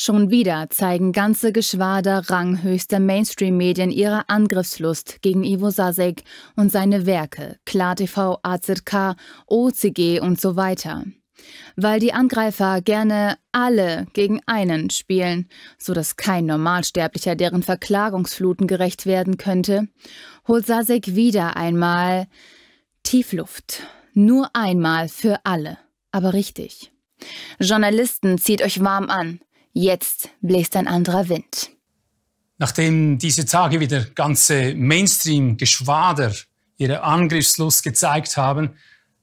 Schon wieder zeigen ganze Geschwader ranghöchster Mainstream-Medien ihre Angriffslust gegen Ivo Sasek und seine Werke, KlarTV, AZK, OCG und so weiter. Weil die Angreifer gerne alle gegen einen spielen, so dass kein Normalsterblicher deren Verklagungsfluten gerecht werden könnte, holt Sasek wieder einmal Tiefluft. Nur einmal für alle, aber richtig. Journalisten, zieht euch warm an. Jetzt bläst ein anderer Wind. Nachdem diese Tage wieder ganze Mainstream-Geschwader ihre Angriffslust gezeigt haben,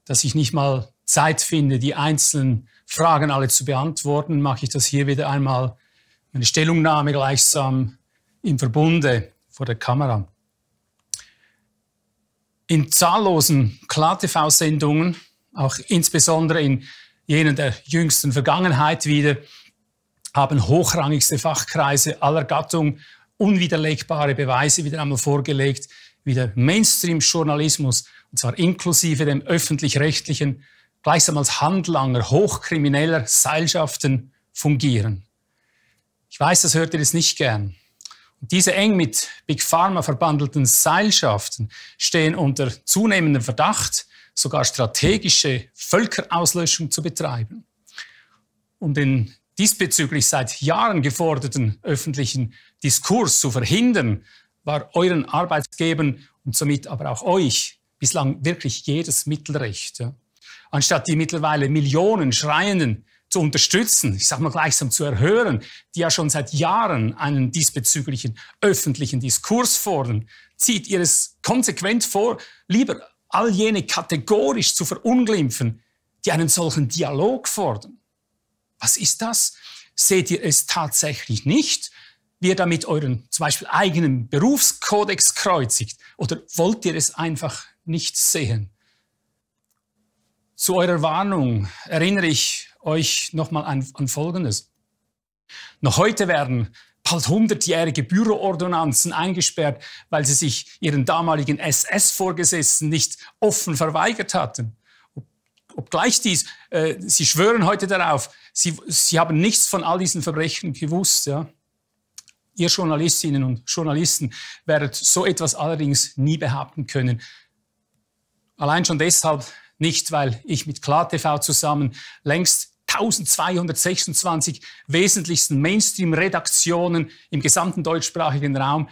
dass ich nicht mal Zeit finde, die einzelnen Fragen alle zu beantworten, mache ich das hier wieder einmal eine Stellungnahme gleichsam im Verbunde vor der Kamera. In zahllosen klar sendungen auch insbesondere in jenen der jüngsten Vergangenheit wieder, haben hochrangigste Fachkreise aller Gattung unwiderlegbare Beweise wieder einmal vorgelegt, wie der Mainstream-Journalismus, und zwar inklusive dem öffentlich-rechtlichen, gleichsam als Handlanger hochkrimineller Seilschaften fungieren. Ich weiß, das hört ihr jetzt nicht gern. Und diese eng mit Big Pharma verbandelten Seilschaften stehen unter zunehmendem Verdacht, sogar strategische Völkerauslöschung zu betreiben. Und in diesbezüglich seit Jahren geforderten öffentlichen Diskurs zu verhindern, war euren Arbeitsgebern und somit aber auch euch bislang wirklich jedes Mittelrecht. Anstatt die mittlerweile Millionen Schreienden zu unterstützen, ich sage mal gleichsam zu erhören, die ja schon seit Jahren einen diesbezüglichen öffentlichen Diskurs fordern, zieht ihr es konsequent vor, lieber all jene kategorisch zu verunglimpfen, die einen solchen Dialog fordern. Was ist das? Seht ihr es tatsächlich nicht? Wie ihr damit euren zum Beispiel eigenen Berufskodex kreuzigt? Oder wollt ihr es einfach nicht sehen? Zu eurer Warnung erinnere ich euch nochmal an, an Folgendes. Noch heute werden bald hundertjährige Büroordonanzen eingesperrt, weil sie sich ihren damaligen SS-Vorgesetzten nicht offen verweigert hatten obgleich dies, äh, sie schwören heute darauf, sie, sie haben nichts von all diesen Verbrechen gewusst. Ja. Ihr Journalistinnen und Journalisten werdet so etwas allerdings nie behaupten können. Allein schon deshalb nicht, weil ich mit KlarTV zusammen längst 1226 wesentlichsten Mainstream-Redaktionen im gesamten deutschsprachigen Raum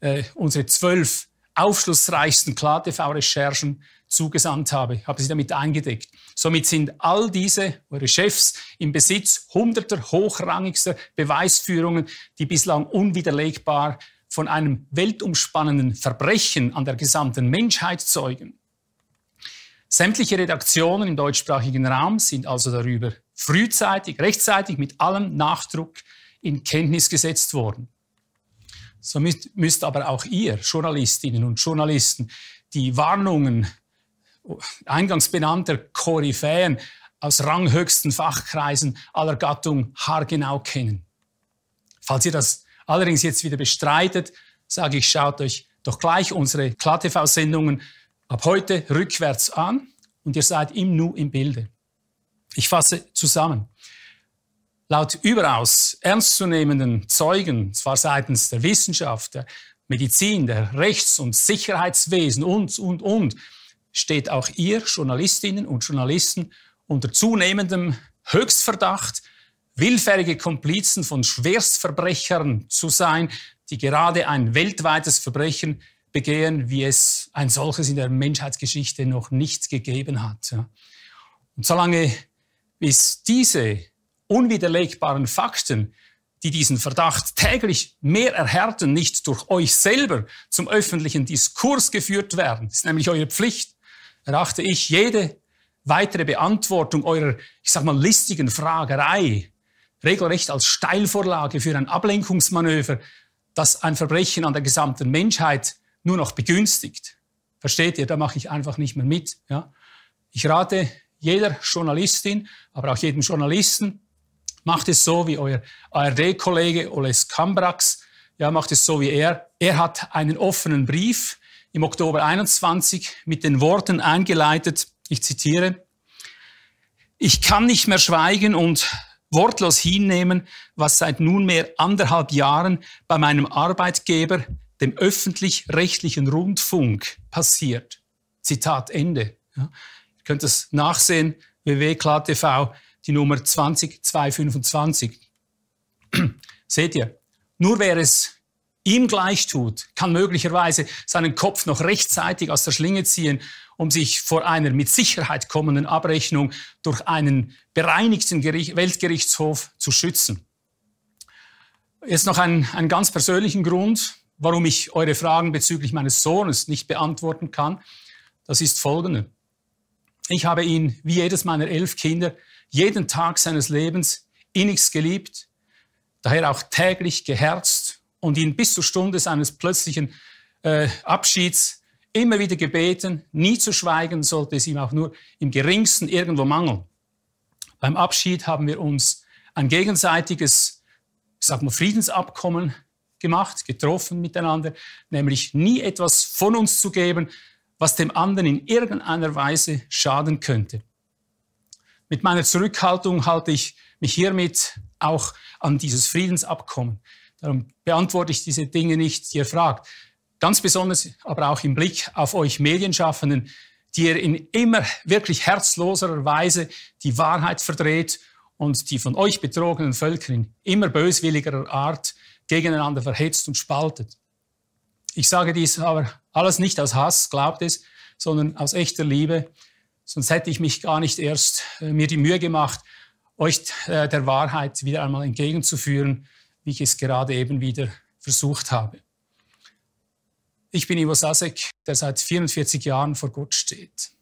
äh, unsere zwölf aufschlussreichsten KlatV-Recherchen zugesandt habe. Ich habe sie damit eingedeckt. Somit sind all diese, eure Chefs, im Besitz hunderter hochrangigster Beweisführungen, die bislang unwiderlegbar von einem weltumspannenden Verbrechen an der gesamten Menschheit zeugen. Sämtliche Redaktionen im deutschsprachigen Raum sind also darüber frühzeitig, rechtzeitig mit allem Nachdruck in Kenntnis gesetzt worden. So müsst, müsst aber auch ihr, Journalistinnen und Journalisten, die Warnungen eingangs benannter Koryphäen aus ranghöchsten Fachkreisen aller Gattung haargenau kennen. Falls ihr das allerdings jetzt wieder bestreitet, sage ich, schaut euch doch gleich unsere KlaTV-Sendungen ab heute rückwärts an und ihr seid im Nu im Bilde. Ich fasse zusammen laut überaus ernstzunehmenden Zeugen, zwar seitens der Wissenschaft, der Medizin, der Rechts- und Sicherheitswesen und, und, und, steht auch ihr Journalistinnen und Journalisten unter zunehmendem Höchstverdacht, willfährige Komplizen von Schwerstverbrechern zu sein, die gerade ein weltweites Verbrechen begehen, wie es ein solches in der Menschheitsgeschichte noch nicht gegeben hat. Und solange bis diese unwiderlegbaren Fakten, die diesen Verdacht täglich mehr erhärten, nicht durch euch selber zum öffentlichen Diskurs geführt werden. Das ist nämlich eure Pflicht. Erachte ich jede weitere Beantwortung eurer, ich sag mal, listigen Fragerei regelrecht als Steilvorlage für ein Ablenkungsmanöver, das ein Verbrechen an der gesamten Menschheit nur noch begünstigt. Versteht ihr? Da mache ich einfach nicht mehr mit. Ja? Ich rate jeder Journalistin, aber auch jedem Journalisten, Macht es so wie euer ARD-Kollege Oles Kambrax. Ja, macht es so wie er. Er hat einen offenen Brief im Oktober 21 mit den Worten eingeleitet. Ich zitiere. Ich kann nicht mehr schweigen und wortlos hinnehmen, was seit nunmehr anderthalb Jahren bei meinem Arbeitgeber, dem öffentlich-rechtlichen Rundfunk, passiert. Zitat Ende. Ja, ihr könnt es nachsehen, www.klartv die Nummer 20225. Seht ihr, nur wer es ihm gleich tut, kann möglicherweise seinen Kopf noch rechtzeitig aus der Schlinge ziehen, um sich vor einer mit Sicherheit kommenden Abrechnung durch einen bereinigten Gericht, Weltgerichtshof zu schützen. Jetzt noch einen, einen ganz persönlichen Grund, warum ich eure Fragen bezüglich meines Sohnes nicht beantworten kann. Das ist folgender. Ich habe ihn, wie jedes meiner elf Kinder, jeden Tag seines Lebens innigst geliebt, daher auch täglich geherzt und ihn bis zur Stunde seines plötzlichen äh, Abschieds immer wieder gebeten, nie zu schweigen, sollte es ihm auch nur im geringsten irgendwo mangeln. Beim Abschied haben wir uns ein gegenseitiges, sag mal, Friedensabkommen gemacht, getroffen miteinander, nämlich nie etwas von uns zu geben, was dem anderen in irgendeiner Weise schaden könnte. Mit meiner Zurückhaltung halte ich mich hiermit auch an dieses Friedensabkommen. Darum beantworte ich diese Dinge nicht, die ihr fragt. Ganz besonders aber auch im Blick auf euch Medienschaffenden, die ihr in immer wirklich herzloserer Weise die Wahrheit verdreht und die von euch betrogenen Völker in immer böswilligerer Art gegeneinander verhetzt und spaltet. Ich sage dies aber alles nicht aus Hass, glaubt es, sondern aus echter Liebe. Sonst hätte ich mich gar nicht erst äh, mir die Mühe gemacht, euch äh, der Wahrheit wieder einmal entgegenzuführen, wie ich es gerade eben wieder versucht habe. Ich bin Ivo Sasek, der seit 44 Jahren vor Gott steht.